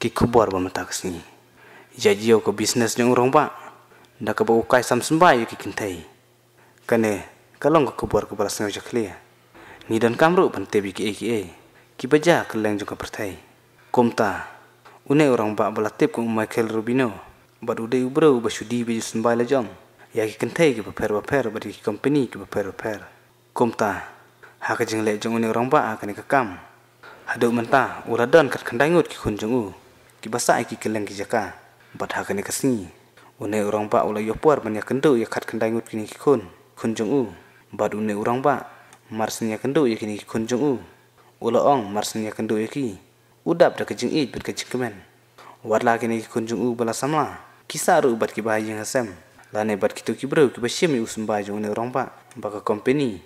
ki kubor ba mataksi jajio ko bisnes jong urong ba Nda ka bau kai sam sembai ki kintai kane kalong ko kubor ko balas ngajak klia ni dan kamru ban bi ki ki e ki baja keleng jong ka pertai komta une orang ba balatip ko michael rubino dei ubro basudi bi sembai la jong ya ki kintai ki ba per ba per ba company ki ba per ba per komta haka jeng le jong une orang ba akan ka kam haduk mentah uradan kat kendai ngut ki kunjung u ki basa e ki keleng ki jaka bat ha kene kasni une urang ba ulai yo puar manya kendu ya khat kendai ngut kini ki kun kun jung u bat une urang ba marsnya kendu ya kini ki kun jung u ula ong marsnya kendu ya ki udap da kejing i bet kejing kemen wat la kini ki jung u bala samla kisah ru bat ki bahayang asem lane bat kitu ki bro ki basyami usum ba jung une urang ba ka company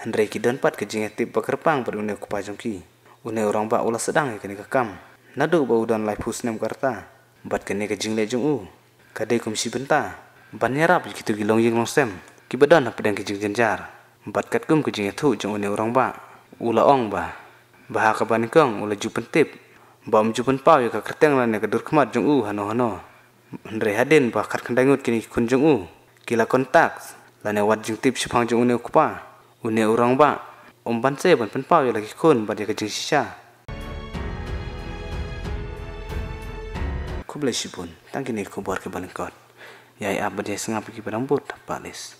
Hendrai ki don pat kejing etip bakerpang berune kupajong ki une orang ba ulah sedang ya kini kekam nado ba udan lai pusnem karta bat kene ke jingle jung u kade kum si benta ban rap kitu gilong yeng long sem ki badan na pedang kijing jenjar bat kat kum kijing thu jung une urang ba ula ong ba bah ka ban kong ula ju pentip bam ju pen pau ya ka kerteng lan ne ka dur jung u hano hano ndre haden ba kar kendangut kini kun jung u kila kontak ne wat jung tip sipang jung une kupa une urang ba om ban se ban pen pau ya lagi kun ba dia ya kijing sisa Kobleshibun, tangini kubor ke balikot. Yai abad ya, ya sengap ki padampur, balis.